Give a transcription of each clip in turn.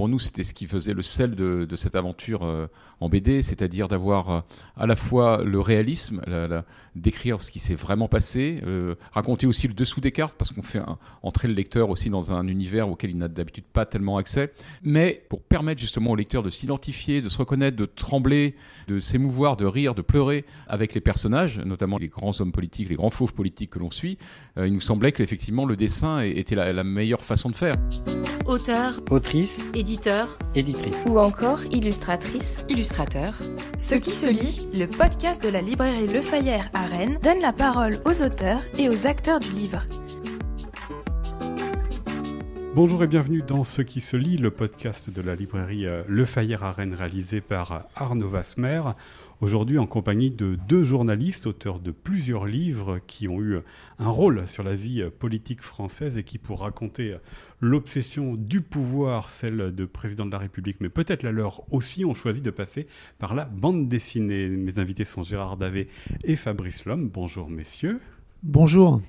pour nous, c'était ce qui faisait le sel de, cette aventure euh, en BD, c'est-à-dire d'avoir euh, à la fois le réalisme, d'écrire ce qui s'est vraiment passé, euh, raconter aussi le dessous des cartes, parce qu'on fait entrer le lecteur aussi dans un univers auquel il n'a d'habitude pas tellement accès, mais pour permettre justement au lecteur de s'identifier, de se reconnaître, de trembler, de s'émouvoir, de rire, de pleurer avec les personnages, notamment les grands hommes politiques, les grands fauves politiques que l'on suit, il nous semblait qu'effectivement le dessin était la, la meilleure façon de faire. Auteur, autrice, éditeur, éditeur, éditrice ou encore illustratrice, illustrateur. Ce qui se lit, le podcast de la librairie Le Fayère à Rennes donne la parole aux auteurs et aux acteurs du livre. Bonjour et bienvenue dans Ce qui se lit, le podcast de la librairie euh, Le Fayer à Rennes réalisé par Arnaud Vasmer. Aujourd'hui en compagnie de deux journalistes, auteurs de plusieurs livres qui ont eu un rôle sur la vie politique française et qui pour raconter l'obsession du pouvoir, celle de président de la République, mais peut-être la leur aussi, ont choisi de passer par la bande dessinée. Mes invités sont Gérard Davé et Fabrice Lhomme. Bonjour messieurs. Bonjour.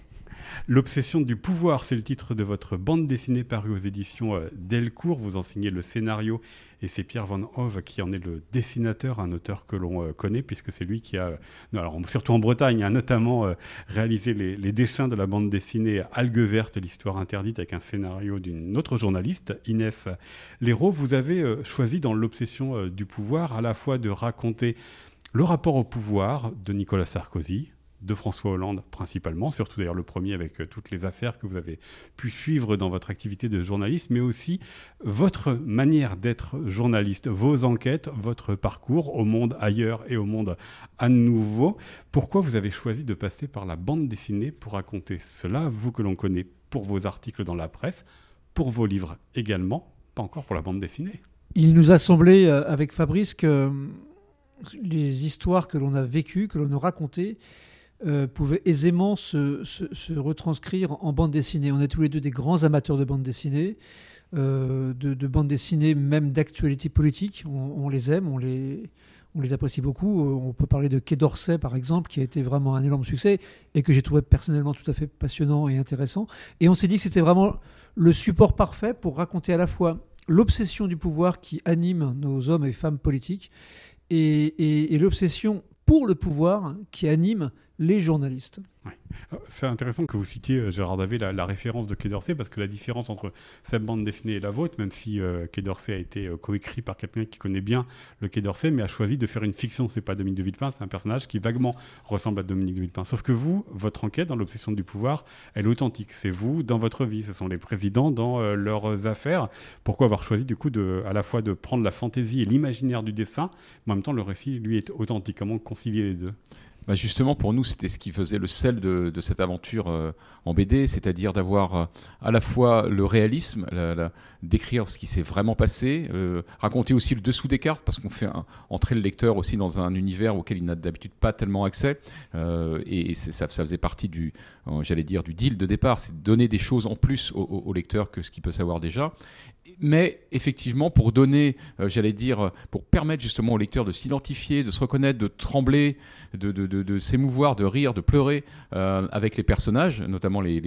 L'obsession du pouvoir, c'est le titre de votre bande dessinée parue aux éditions euh, Delcourt. Vous en signez le scénario et c'est Pierre Van Hove qui en est le dessinateur, un auteur que l'on euh, connaît puisque c'est lui qui a, euh, surtout en Bretagne, a hein, notamment réalisé les, dessins de la bande dessinée Algue verte, l'histoire interdite avec un scénario d'une autre journaliste, Inès Léraud. Vous avez choisi dans l'obsession du pouvoir à la fois de raconter le rapport au pouvoir de Nicolas Sarkozy, de François Hollande principalement, surtout d'ailleurs le premier avec euh, toutes les affaires que vous avez pu suivre dans votre activité de journaliste, mais aussi votre manière d'être journaliste, vos enquêtes, votre parcours au monde ailleurs et au monde à nouveau. Pourquoi vous avez choisi de passer par la bande dessinée pour raconter cela, vous que l'on connaît pour vos articles dans la presse, pour vos livres également, pas encore pour la bande dessinée Il nous a semblé euh, avec Fabrice que euh, les histoires que l'on a vécues, que l'on a racontées, euh, pouvait aisément se, se, retranscrire en bande dessinée. On est tous les deux des grands amateurs de bande dessinée, euh, de, bande dessinée même d'actualité politique. On, les aime, on les, on les apprécie beaucoup. Euh, on peut parler de Quai d'Orsay, par exemple, qui a été vraiment un énorme succès et que j'ai trouvé personnellement tout à fait passionnant et intéressant. Et on s'est dit que c'était vraiment le support parfait pour raconter à la fois l'obsession du pouvoir qui anime nos hommes et femmes politiques et, et l'obsession pour le pouvoir qui anime les journalistes. Ah, c'est intéressant que vous citiez, euh, Gérard Davé, la, référence de Quai d'Orsay, parce que la différence entre cette bande dessinée et la vôtre, même si euh, Quai d'Orsay a été euh, coécrit par quelqu'un qui connaît bien le Quai d'Orsay, mais a choisi de faire une fiction, c'est pas Dominique de Villepin, c'est un personnage qui vaguement ressemble à Dominique de Villepin. Sauf que vous, votre enquête dans l'obsession du pouvoir, elle est authentique. C'est vous dans votre vie, ce sont les présidents dans leurs affaires. Pourquoi avoir choisi du coup de, à la fois de prendre la fantaisie et l'imaginaire du dessin, mais en même temps le récit, lui, est authentique Comment concilier les deux bah, justement, pour nous, c'était ce qui faisait le sel de, cette aventure euh, en BD, c'est-à-dire d'avoir euh, à la fois le réalisme, d'écrire ce qui s'est vraiment passé, euh, raconter aussi le dessous des cartes, parce qu'on fait entrer le lecteur aussi dans un univers auquel il n'a d'habitude pas tellement accès, et, ça, faisait partie du, j'allais dire, du deal de départ, c'est donner des choses en plus au, au lecteur que ce qu'il peut savoir déjà, mais effectivement, pour donner, euh, j'allais dire, euh, pour permettre justement au lecteur de s'identifier, de se reconnaître, de trembler, de, s'émouvoir, de rire, de pleurer euh, avec les personnages, notamment les,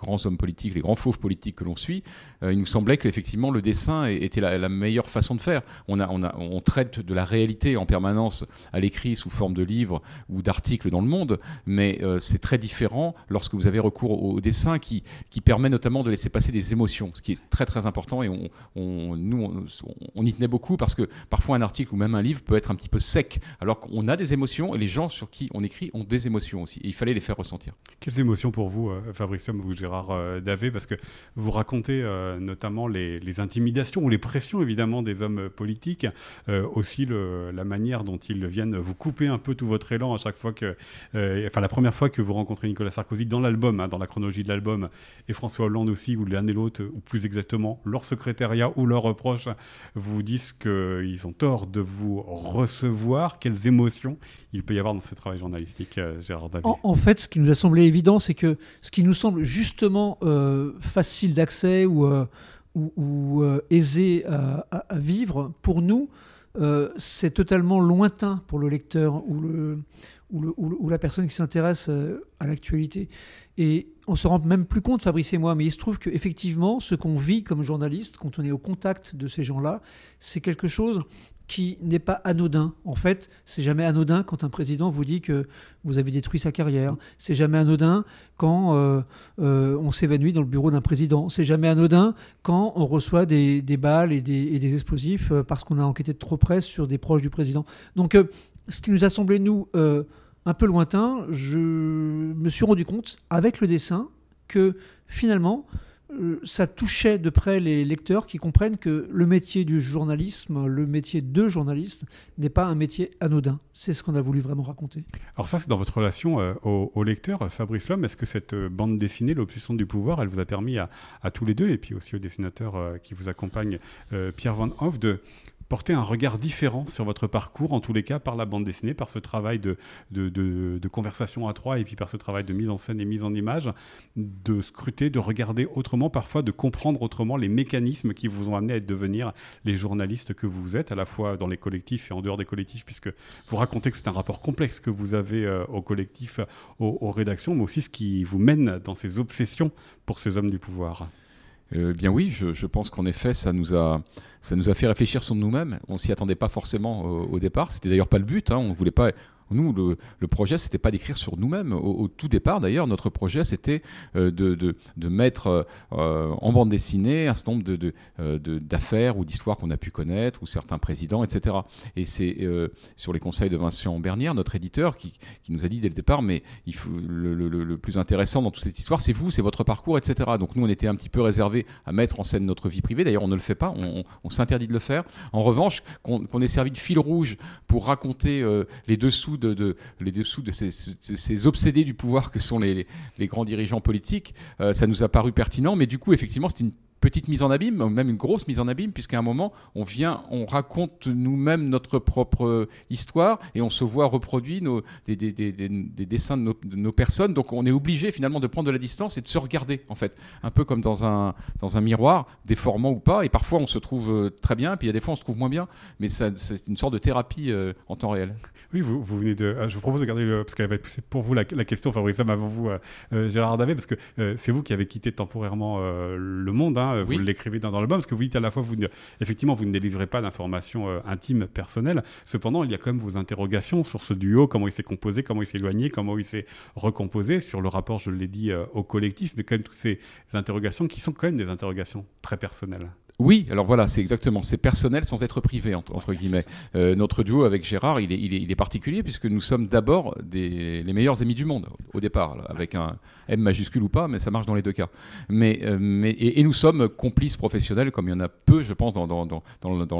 grands hommes politiques, les grands fauves politiques que l'on suit, il nous semblait que effectivement le dessin était la, meilleure façon de faire. On, a, a, on, traite de la réalité en permanence à l'écrit sous forme de livres ou d'articles dans le monde, mais c'est très différent lorsque vous avez recours au, dessin qui, qui, permet notamment de laisser passer des émotions, ce qui est très très important et on, nous, on, y tenait beaucoup parce que parfois un article ou même un livre peut être un petit peu sec, alors qu'on a des émotions et les gens sur qui on écrit ont des émotions aussi. Et il fallait les faire ressentir. Quelles émotions pour vous, euh, Fabrice ou Gérard euh, Davé Parce que vous racontez euh, notamment les, intimidations ou les pressions évidemment des hommes politiques, aussi la manière dont ils viennent vous couper un peu tout votre élan à chaque fois que, enfin la première fois que vous rencontrez Nicolas Sarkozy dans l'album, hein, dans la chronologie de l'album, et François Hollande aussi, ou l'un et l'autre, ou plus exactement leur secret ou leurs proches vous disent qu'ils ont tort de vous recevoir, quelles émotions il peut y avoir dans ce travail journalistique, euh, Gérard David en, fait, ce qui nous a semblé évident, c'est que ce qui nous semble justement euh, facile d'accès ou, euh, ou, aisé à, à, vivre, pour nous, c'est totalement lointain pour le lecteur ou le ou, la personne qui s'intéresse euh, à l'actualité. Et on se rend même plus compte, Fabrice et moi, mais il se trouve qu'effectivement, ce qu'on vit comme journaliste, quand on est au contact de ces gens-là, c'est quelque chose qui n'est pas anodin. En fait, c'est jamais anodin quand un président vous dit que vous avez détruit sa carrière. C'est jamais anodin quand euh, euh, on s'évanouit dans le bureau d'un président. C'est jamais anodin quand on reçoit des, balles et des, explosifs parce qu'on a enquêté de trop près sur des proches du président. Donc ce qui nous a semblé, nous, euh, un peu lointain, je me suis rendu compte, avec le dessin, que finalement, euh, ça touchait de près les lecteurs qui comprennent que le métier du journalisme, le métier de journaliste, n'est pas un métier anodin. C'est ce qu'on a voulu vraiment raconter. Alors ça, c'est dans votre relation euh, au, lecteur, Fabrice Lhomme. Est-ce que cette bande dessinée, l'obsession du pouvoir, elle vous a permis à, tous les deux, et puis aussi au dessinateur qui vous accompagne, Pierre Van Hoff, de, porter un regard différent sur votre parcours, en tous les cas, par la bande dessinée, par ce travail de, de, conversation à trois, et puis par ce travail de mise en scène et mise en image, de scruter, de regarder autrement, parfois de comprendre autrement les mécanismes qui vous ont amené à devenir les journalistes que vous êtes, à la fois dans les collectifs et en dehors des collectifs, puisque vous racontez que c'est un rapport complexe que vous avez euh, au collectif, aux rédactions, mais aussi ce qui vous mène dans ces obsessions pour ces hommes du pouvoir. Eh bien oui, je, pense qu'en effet, ça nous a, ça nous a fait réfléchir sur nous-mêmes. On s'y attendait pas forcément euh, au, départ. C'était d'ailleurs pas le but. Hein. On voulait pas, nous, le, le projet, c'était pas d'écrire sur nous-mêmes. Au, tout départ, d'ailleurs, notre projet, c'était euh, de, de, de, mettre euh, en bande dessinée un certain nombre euh, d'affaires ou d'histoires qu'on a pu connaître, ou certains présidents, etc. Et c'est sur les conseils de Vincent Bernière, notre éditeur, qui, qui nous a dit dès le départ, mais il faut, le, plus intéressant dans toute cette histoire, c'est vous, c'est votre parcours, etc. Donc nous, on était un petit peu réservé à mettre en scène notre vie privée. D'ailleurs, on ne le fait pas, on, on, s'interdit de le faire. En revanche, qu'on ait servi de fil rouge pour raconter les dessous de, les dessous de ces, obsédés du pouvoir que sont les, grands dirigeants politiques. Euh, ça nous a paru pertinent, mais du coup, effectivement, c'est une petite mise en abîme, même une grosse mise en abîme, puisqu'à un moment, on vient, on raconte nous-mêmes notre propre histoire et on se voit reproduit nos, des, dessins de nos, personnes. Donc on est obligé finalement de prendre de la distance et de se regarder, en fait. Un peu comme dans un, dans un miroir, déformant ou pas. Et parfois, on se trouve euh, très bien, puis il y a des fois, on se trouve moins bien. Mais c'est une sorte de thérapie euh, en temps réel. Oui, vous, venez de. Ah, je vous propose de garder le. Parce qu'elle va être pour vous la, question, Fabrice, avant vous, euh, Gérard Davet, parce que c'est vous qui avez quitté temporairement le monde. Hein, euh, vous l'écrivez dans, l'album, parce que vous dites à la fois, effectivement, vous ne délivrez pas d'informations euh, intimes, personnelles. Cependant, il y a quand même vos interrogations sur ce duo, comment il s'est composé, comment il s'est éloigné, comment il s'est recomposé, sur le rapport, je l'ai dit, euh, au collectif, mais quand même toutes ces interrogations qui sont quand même des interrogations très personnelles. Oui, alors voilà, c'est exactement, c'est personnel sans être privé, entre, guillemets. Euh, notre duo avec Gérard, il est, particulier puisque nous sommes d'abord les meilleurs amis du monde, au départ, avec un M majuscule ou pas, mais ça marche dans les deux cas. Mais, euh, mais, et, nous sommes complices professionnels, comme il y en a peu, je pense, dans, dans,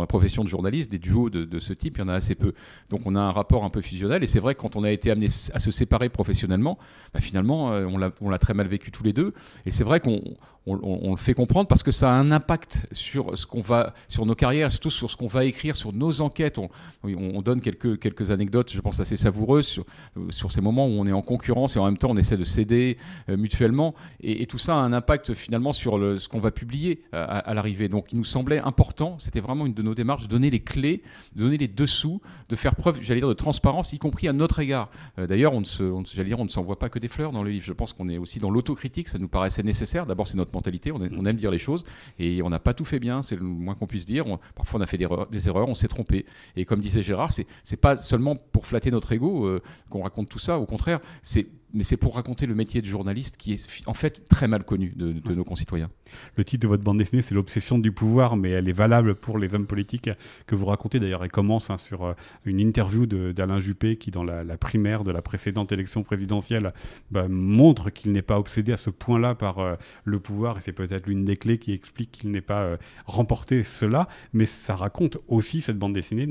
la profession de journaliste, des duos de, ce type, il y en a assez peu. Donc on a un rapport un peu fusionnel, et c'est vrai que quand on a été amené à se séparer professionnellement, bah, finalement, euh, on l'a très mal vécu tous les deux, et c'est vrai qu'on le fait comprendre parce que ça a un impact sur sur ce qu'on va, sur nos carrières, surtout sur ce qu'on va écrire, sur nos enquêtes. On, on donne quelques, quelques anecdotes, je pense, assez savoureuses euh, sur, ces moments où on est en concurrence et en même temps on essaie de céder euh, mutuellement. Et, tout ça a un impact finalement sur le, ce qu'on va publier euh, à, l'arrivée. Donc il nous semblait important, c'était vraiment une de nos démarches, de donner les clés, de donner les dessous, de faire preuve, j'allais dire, de transparence, y compris à notre égard. D'ailleurs, on ne se, on, dire, on ne s'envoie pas que des fleurs dans le livre. Je pense qu'on est aussi dans l'autocritique, ça nous paraissait nécessaire. D'abord, c'est notre mentalité, on, on aime dire les choses et on n'a pas tout fait c'est le moins qu'on puisse dire. parfois, on a fait des, erreurs, on s'est trompé. Et comme disait Gérard, c'est pas seulement pour flatter notre ego euh, qu'on raconte tout ça. Au contraire, c'est mais c'est pour raconter le métier de journaliste qui est en fait très mal connu de, nos concitoyens. Le titre de votre bande dessinée, c'est L'obsession du pouvoir, mais elle est valable pour les hommes politiques que vous racontez. D'ailleurs, elle commence hein, sur euh, une interview d'Alain Juppé qui, dans la, primaire de la précédente élection présidentielle, bah, montre qu'il n'est pas obsédé à ce point-là par euh, le pouvoir, et c'est peut-être l'une des clés qui explique qu'il n'est pas euh, remporté cela, mais ça raconte aussi cette bande dessinée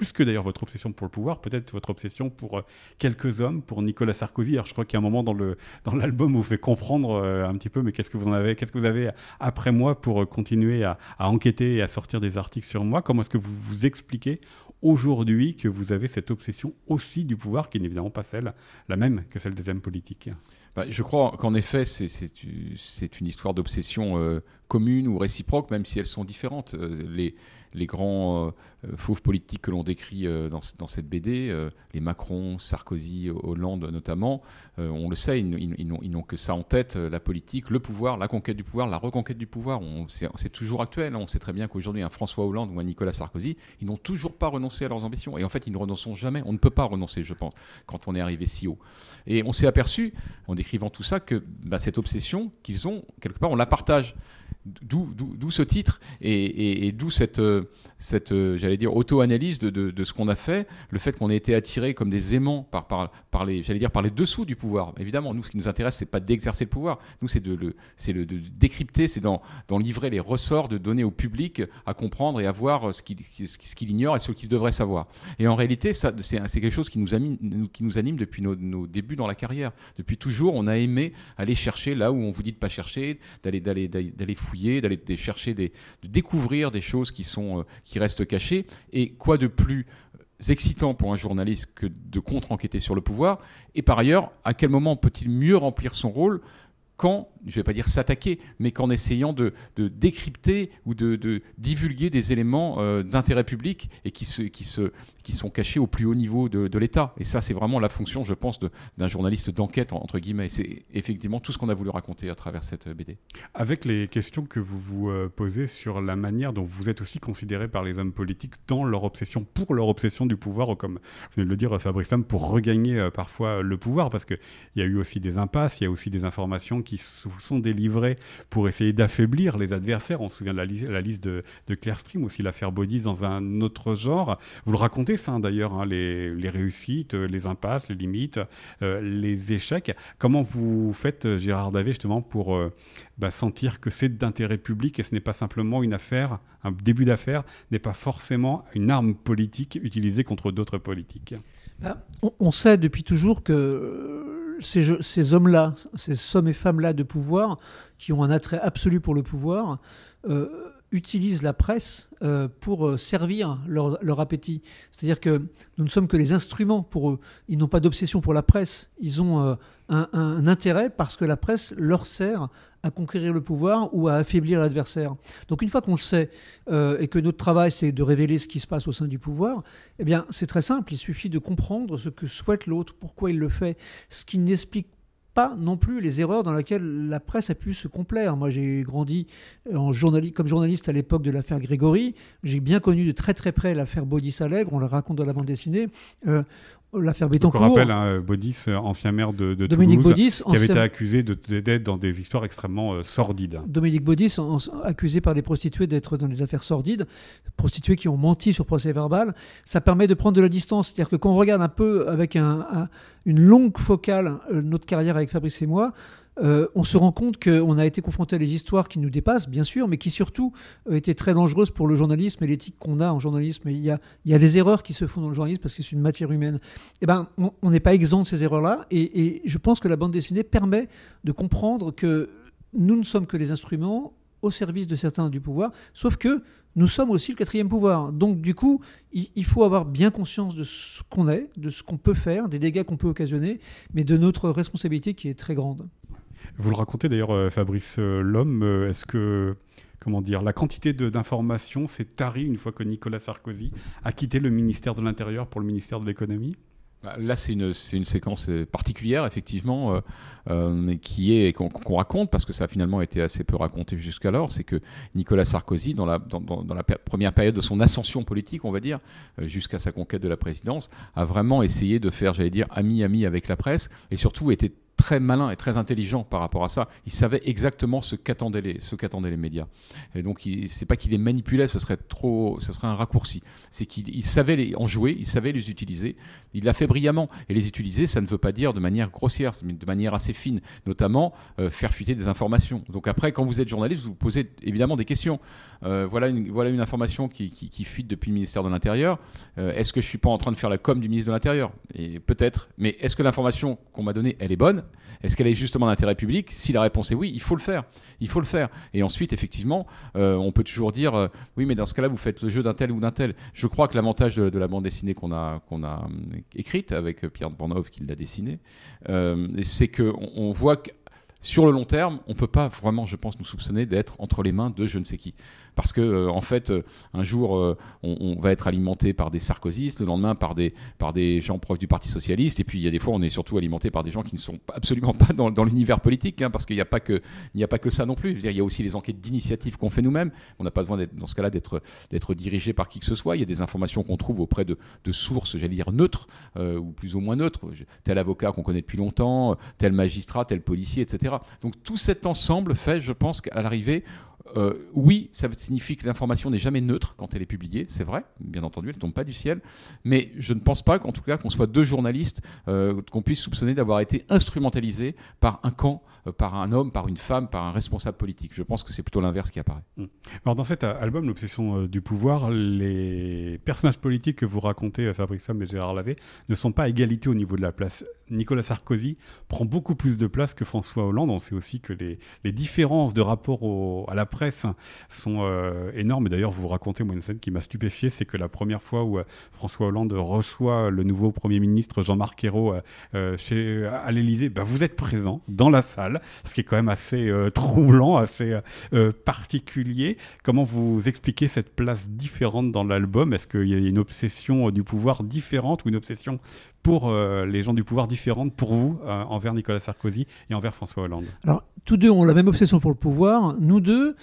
plus que d'ailleurs votre obsession pour le pouvoir, peut-être votre obsession pour euh, quelques hommes, pour Nicolas Sarkozy. Alors je crois qu'il y a un moment dans le dans l'album où vous fait comprendre euh, un petit peu, mais qu'est-ce que vous en avez, qu'est-ce que vous avez après moi pour euh, continuer à, enquêter et à sortir des articles sur moi Comment est-ce que vous vous expliquez aujourd'hui que vous avez cette obsession aussi du pouvoir qui n'est évidemment pas celle, la même que celle des hommes politiques bah, Je crois qu'en effet, c'est une histoire d'obsession communes ou réciproques, même si elles sont différentes. Euh, les, les grands euh, fauves politiques que l'on décrit euh, dans, cette BD, les Macron, Sarkozy, Hollande notamment, on le sait, ils, n'ont que ça en tête, la politique, le pouvoir, la conquête du pouvoir, la reconquête du pouvoir. C'est toujours actuel. Hein. On sait très bien qu'aujourd'hui, un François Hollande ou un Nicolas Sarkozy, ils n'ont toujours pas renoncé à leurs ambitions. Et en fait, ils ne renonceront jamais. On ne peut pas renoncer, je pense, quand on est arrivé si haut. Et on s'est aperçu, en décrivant tout ça, que bah, cette obsession qu'ils ont, quelque part, on la partage. D'où ce titre et, d'où cette, euh, euh, j'allais dire, auto-analyse de, ce qu'on a fait, le fait qu'on ait été attiré comme des aimants par, les, j'allais dire, par les dessous du pouvoir. Évidemment, nous, ce qui nous intéresse, c'est pas d'exercer le pouvoir. Nous, c'est de le, de décrypter, c'est d'en, livrer les ressorts, de donner au public à comprendre et à voir ce qu'il, ignore et ce qu'il devrait savoir. Et en réalité, c'est, quelque chose qui nous, anime, depuis nos, débuts dans la carrière. Depuis toujours, on a aimé aller chercher là où on vous dit de pas chercher, d'aller, d'aller, d'aller d'aller chercher des, de découvrir des choses qui sont euh, qui restent cachées. Et quoi de plus euh, excitant pour un journaliste que de contre-enquêter sur le pouvoir Et par ailleurs, à quel moment peut-il mieux remplir son rôle quand, je ne vais pas dire s'attaquer, mais qu'en essayant de, décrypter ou de, divulguer des éléments euh, d'intérêt public et qui, qui, se, qui sont cachés au plus haut niveau de, l'État. Et ça, c'est vraiment la fonction, je pense, d'un journaliste d'enquête, entre guillemets. C'est effectivement tout ce qu'on a voulu raconter à travers cette euh, BD. Avec les questions que vous vous euh, posez sur la manière dont vous êtes aussi considéré par les hommes politiques dans leur obsession, pour leur obsession du pouvoir, comme venez de le dire Fabrice Lam, pour regagner parfois le pouvoir, parce qu'il y a eu aussi des impasses, il y a aussi des informations qui qui sont délivrés pour essayer d'affaiblir les adversaires. On se souvient de la, liste de, de Claire Stream, aussi l'affaire Bodies dans un autre genre. Vous le racontez ça hein, d'ailleurs, hein, les, réussites, les impasses, les limites, euh, les échecs. Comment vous faites, euh, Gérard Davé, justement, pour euh, bah, sentir que c'est d'intérêt public et ce n'est pas simplement une affaire, un début d'affaire n'est pas forcément une arme politique utilisée contre d'autres politiques bah, on sait depuis toujours que ces, hommes-là, ces hommes et femmes-là de pouvoir, qui ont un attrait absolu pour le pouvoir, euh, utilisent la presse euh, pour euh, servir leur, appétit. C'est-à-dire que nous ne sommes que les instruments pour eux. Ils n'ont pas d'obsession pour la presse. Ils ont un, intérêt parce que la presse leur sert à conquérir le pouvoir ou à affaiblir l'adversaire. Donc une fois qu'on le sait euh, et que notre travail c'est de révéler ce qui se passe au sein du pouvoir, eh bien c'est très simple, il suffit de comprendre ce que souhaite l'autre, pourquoi il le fait, ce qui n'explique pas non plus les erreurs dans lesquelles la presse a pu se complaire. Moi, j'ai grandi euh, en comme journaliste à l'époque de l'affaire Grégory. J'ai bien connu de très très près l'affaire bodice allègre On le raconte dans la bande dessinée. Euh, l'affaire Bettencourt. Donc on rappelle, hein, Baudis, euh, ancien maire de, Dominique qui avait été accusé d'être dans des histoires extrêmement euh, sordides. Dominique Baudis, accusé par des prostituées d'être dans des affaires sordides, prostituées qui ont menti sur procès verbal, ça permet de prendre de la distance. C'est-à-dire que quand on regarde un peu avec une longue focale euh, notre carrière avec Fabrice et moi, euh, on se rend compte qu'on a été confronté à des histoires qui nous dépassent, bien sûr, mais qui surtout euh, étaient très dangereuses pour le journalisme et l'éthique qu'on a en journalisme. il, y a, des erreurs qui se font dans le journalisme parce que c'est une matière humaine. Eh ben, on n'est pas exempt de ces erreurs-là. Et, et je pense que la bande dessinée permet de comprendre que nous ne sommes que des instruments au service de certains du pouvoir, sauf que nous sommes aussi le quatrième pouvoir. Donc du coup, il, faut avoir bien conscience de ce qu'on est, de ce qu'on peut faire, des dégâts qu'on peut occasionner, mais de notre responsabilité qui est très grande. Vous le racontez d'ailleurs, euh, Fabrice euh, Lhomme, euh, est-ce que comment dire, la quantité d'informations s'est tarie une fois que Nicolas Sarkozy a quitté le ministère de l'Intérieur pour le ministère de l'Économie bah, Là, c'est une, une, séquence particulière, effectivement, qui est qu'on raconte parce que ça a finalement été assez peu raconté jusqu'alors. C'est que Nicolas Sarkozy, dans la, dans la, première période de son ascension politique, on va dire, jusqu'à sa conquête de la présidence, a vraiment essayé de faire, j'allais dire, ami-ami avec la presse et surtout était très malin et très intelligent par rapport à ça. Il savait exactement ce qu'attendaient les, ce les médias. Et donc, c'est pas qu'il les manipulait, ce serait trop, ce serait un raccourci. C'est qu'il savait les, en jouer, il savait les utiliser. Il l'a fait brillamment. Et les utiliser, ça ne veut pas dire de manière grossière, mais de manière assez fine, notamment euh, faire fuiter des informations. Donc après, quand vous êtes journaliste, vous vous posez évidemment des questions. Euh, voilà, une, voilà une information qui, fuite depuis le ministère de l'Intérieur. Euh, est-ce que je suis pas en train de faire la com du ministre de l'Intérieur peut-être. Mais est-ce que l'information qu'on m'a donnée, elle est bonne est-ce qu'elle est justement d'intérêt public Si la réponse est oui, il faut le faire. Il faut le faire. Et ensuite, effectivement, euh, on peut toujours dire euh, oui, mais dans ce cas-là, vous faites le jeu d'un tel ou d'un tel. Je crois que l'avantage de, la bande dessinée qu'on a, a euh, écrite avec Pierre Bornhoff qui l'a dessinée, c'est qu'on on voit que sur le long terme, on ne peut pas vraiment, je pense, nous soupçonner d'être entre les mains de je ne sais qui. Parce que, euh, en fait, euh, un jour, euh, on, va être alimenté par des sarkozystes, le lendemain, par des, par des gens proches du Parti Socialiste, et puis il y a des fois, on est surtout alimenté par des gens qui ne sont absolument pas dans, l'univers politique, hein, parce qu'il n'y a, pas que, a pas que ça non plus. il y a aussi les enquêtes d'initiative qu'on fait nous-mêmes. On n'a pas besoin, dans ce cas-là, d'être, dirigé par qui que ce soit. Il y a des informations qu'on trouve auprès de, de sources, j'allais dire, neutres, ou plus ou moins neutres. Tel avocat qu'on connaît depuis longtemps, tel magistrat, tel policier, etc. Donc tout cet ensemble fait, je pense qu'à l'arrivée, euh, oui, ça signifie que l'information n'est jamais neutre quand elle est publiée, c'est vrai, bien entendu, elle ne tombe pas du ciel, mais je ne pense pas qu'en tout cas qu'on soit deux journalistes euh, qu'on puisse soupçonner d'avoir été instrumentalisés par un camp, euh, par un homme, par une femme, par un responsable politique. Je pense que c'est plutôt l'inverse qui apparaît. Mm. Alors dans cet album, L'obsession euh, du pouvoir, les personnages politiques que vous racontez, Fabrice Somme et Gérard Lavé, ne sont pas à égalité au niveau de la place. Nicolas Sarkozy prend beaucoup plus de place que François Hollande. On sait aussi que les, différences de rapport à la sont euh, énormes. d'ailleurs, vous, racontez, moi, une scène qui m'a stupéfié, c'est que la première fois où euh, François Hollande reçoit le nouveau Premier ministre Jean-Marc Ayrault euh, chez, à l'Élysée, bah, vous êtes présent dans la salle, ce qui est quand même assez troublant, assez particulier. Comment vous expliquez cette place différente dans l'album Est-ce qu'il y a une obsession du pouvoir différente ou une obsession pour les gens du pouvoir différente pour vous envers Nicolas Sarkozy et envers François Hollande Alors tous deux ont la même obsession pour le pouvoir. Nous deux,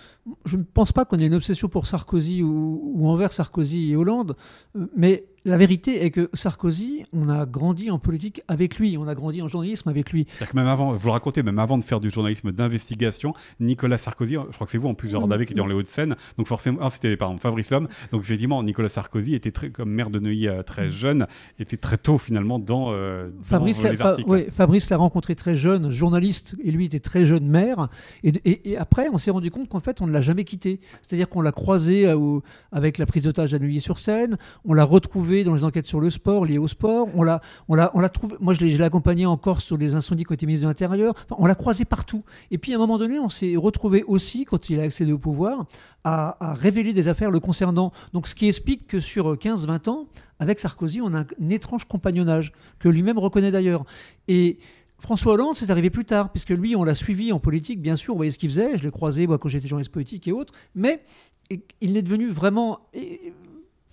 je ne pense pas qu'on ait une obsession pour Sarkozy ou, envers Sarkozy et Hollande, euh, mais la vérité est que Sarkozy, on a grandi en politique avec lui, on a grandi en journalisme avec lui. C'est-à-dire que même avant, vous le racontez, même avant de faire du journalisme d'investigation, Nicolas Sarkozy, je crois que c'est vous en plus, avec mm. qui était dans les Hauts-de-Seine, donc forcément, ah, c'était par Fabrice Lhomme, donc effectivement, Nicolas Sarkozy était très, comme maire de Neuilly euh, très mm. jeune, était très tôt finalement dans, euh, Fabrice les articles. Fabrice l'a rencontré très jeune, journaliste, et lui était très jeune maire, et, après, on s'est rendu compte qu'en fait, on ne l'a jamais quitté. C'est-à-dire qu'on l'a croisé euh, avec la prise d'otage à Neuilly-sur-Seine, on l'a retrouvé dans les enquêtes sur le sport, liées au sport. On l'a, on l'a, on l'a trouvé. Moi, je l'ai, je accompagné en Corse sur les incendies quand il était ministre de l'Intérieur. on l'a croisé partout. Et puis, à un moment donné, on s'est retrouvé aussi, quand il a accédé au pouvoir, à, révéler des affaires le concernant. Donc, ce qui explique que sur 15-20 euh, ans, avec Sarkozy, on a un étrange compagnonnage, que lui-même reconnaît d'ailleurs. Et. François Hollande, c'est arrivé plus tard, puisque lui, on l'a suivi en politique, bien sûr, vous voyez ce qu'il faisait, je l'ai croisé moi, quand j'étais journaliste politique et autres, mais il n'est devenu vraiment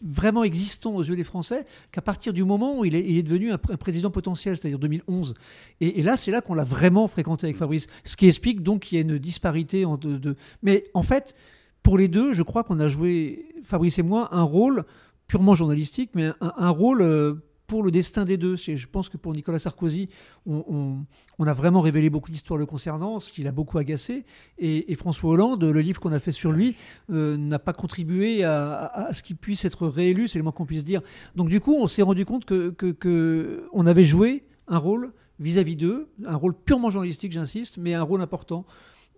vraiment existant aux yeux des Français qu'à partir du moment où il est, devenu un, président potentiel, c'est-à-dire 2011. Et, là, c'est là qu'on l'a vraiment fréquenté avec mm. Fabrice. Ce qui explique donc qu'il y a une disparité entre deux. Mais en fait, pour les deux, je crois qu'on a joué, Fabrice et moi, un rôle purement journalistique, mais un rôle euh, pour le destin des deux. Je pense que pour Nicolas Sarkozy, on, a vraiment révélé beaucoup d'histoires le concernant, ce qui l'a beaucoup agacé. Et, François Hollande, le livre qu'on a fait sur lui, euh, n'a pas contribué à, ce qu'il puisse être réélu, c'est le moins qu'on puisse dire. Donc du coup, on s'est rendu compte que, avait joué un rôle vis-à-vis d'eux, un rôle purement journalistique, j'insiste, mais un rôle important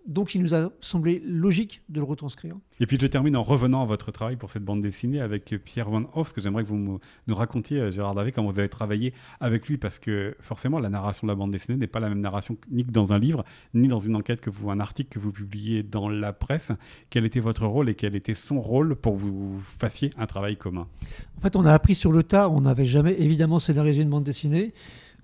donc il nous a semblé logique de le retranscrire. Et puis je termine en revenant à votre travail pour cette bande dessinée avec Pierre Van Hoff, que j'aimerais que vous nous racontiez, euh, Gérard Davé, comment vous avez travaillé avec lui, parce que forcément la narration de la bande dessinée n'est pas la même narration ni dans un livre, ni dans une enquête que vous, un article que vous publiez dans la presse. Quel était votre rôle et quel était son rôle pour que vous fassiez un travail commun En fait, on a appris sur le tas, on n'avait jamais évidemment scénarisé une bande dessinée.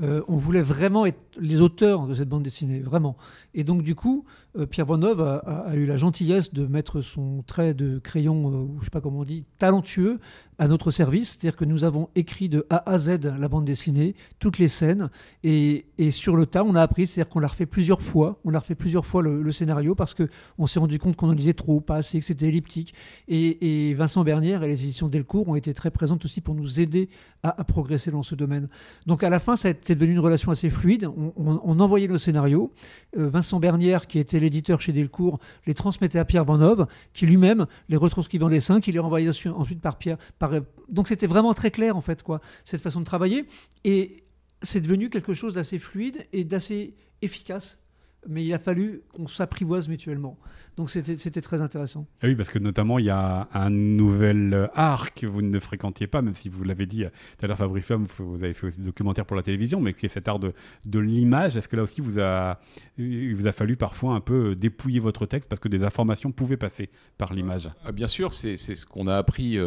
Euh, on voulait vraiment être les auteurs de cette bande dessinée, vraiment. Et donc du coup, euh, Pierre Voineuve a, eu la gentillesse de mettre son trait de crayon, euh, ou je sais pas comment on dit, talentueux à notre service. C'est-à-dire que nous avons écrit de A à Z la bande dessinée, toutes les scènes, et, sur le tas, on a appris, c'est-à-dire qu'on l'a refait plusieurs fois, on l'a refait plusieurs fois le, scénario parce qu'on s'est rendu compte qu'on en lisait trop, pas assez, que c'était elliptique. Et, Vincent Bernière et les éditions Delcourt ont été très présentes aussi pour nous aider à, progresser dans ce domaine. Donc à la fin, ça a été devenu une relation assez fluide. On, envoyait le scénario, euh, Vincent Bernière, qui était l'éditeur chez Delcourt les transmettait à Pierre Banov, qui lui-même les retranscrivait en dessin, qui les renvoyait ensuite par Pierre. Euh, donc c'était vraiment très clair, en fait, quoi, cette façon de travailler. Et c'est devenu quelque chose d'assez fluide et d'assez efficace. Mais il a fallu qu'on s'apprivoise mutuellement. Donc c'était très intéressant. Ah oui, parce que notamment, il y a un nouvel euh, art que vous ne fréquentiez pas, même si vous l'avez dit euh, tout à l'heure, Fabrice vous avez fait aussi des documentaires pour la télévision, mais qui est cet art de, de l'image. Est-ce que là aussi, vous a, il vous a fallu parfois un peu euh, dépouiller votre texte parce que des informations pouvaient passer par l'image ah, Bien sûr, c'est ce qu'on a appris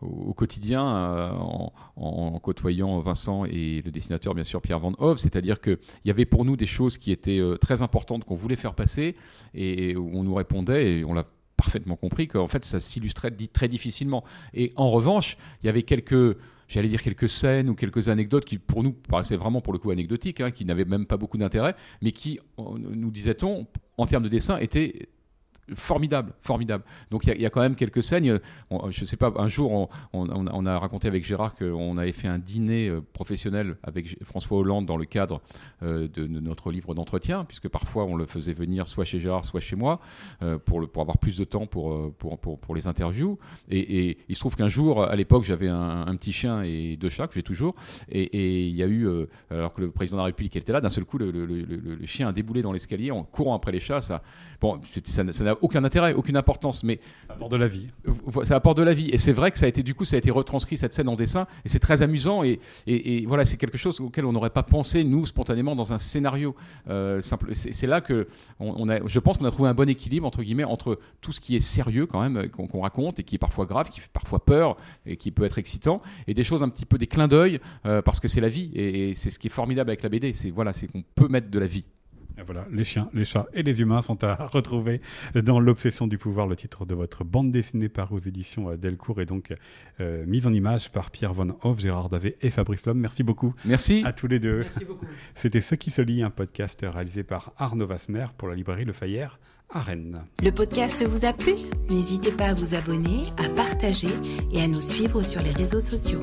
au quotidien en, côtoyant Vincent et le dessinateur, bien sûr, Pierre Van Hove. C'est-à-dire qu'il y avait pour nous des choses qui étaient très importantes qu'on voulait faire passer et où on nous répondait, et on l'a parfaitement compris, qu'en fait, ça s'illustrait très difficilement. Et en revanche, il y avait quelques j'allais dire quelques scènes ou quelques anecdotes qui pour nous paraissaient vraiment pour le coup anecdotiques, hein, qui n'avaient même pas beaucoup d'intérêt, mais qui, nous disait-on, en termes de dessin, étaient formidable, formidable. Donc il y, a quand même quelques scènes. Je je sais pas, un jour, on, a raconté avec Gérard qu'on avait fait un dîner euh, professionnel avec François Hollande dans le cadre euh, de, notre livre d'entretien, puisque parfois on le faisait venir soit chez Gérard, soit chez moi, euh, pour, avoir plus de temps pour, les interviews. Et, il se trouve qu'un jour, à l'époque, j'avais un, petit chien et deux chats, que j'ai toujours, et il y a eu, alors que le président de la République était là, d'un seul coup, le, chien a déboulé dans l'escalier en courant après les chats. Ça, bon, ça n'a aucun intérêt, aucune importance, mais ça apporte de la vie. Ça apporte de la vie, et c'est vrai que ça a été du coup, ça a été retranscrit cette scène en dessin, et c'est très amusant, et, et, voilà, c'est quelque chose auquel on n'aurait pas pensé nous spontanément dans un scénario. Euh, simple, c'est là que on, a, je pense qu'on a trouvé un bon équilibre entre guillemets entre tout ce qui est sérieux quand même qu'on raconte et qui est parfois grave, qui fait parfois peur et qui peut être excitant, et des choses un petit peu des clins d'œil euh, parce que c'est la vie, et, et c'est ce qui est formidable avec la BD, c'est voilà, c'est qu'on peut mettre de la vie voilà, les chiens, les chats et les humains sont à retrouver dans L'obsession du pouvoir, le titre de votre bande dessinée par aux éditions euh, Delcourt et donc euh, mise en image par Pierre Von Hoff, Gérard Davé et Fabrice Lhomme. Merci beaucoup. Merci. À tous les deux. Merci beaucoup. C'était Ce qui se lit, un podcast réalisé par Arnaud Vasmer pour la librairie Le Fayère à Rennes. Le podcast vous a plu N'hésitez pas à vous abonner, à partager et à nous suivre sur les réseaux sociaux.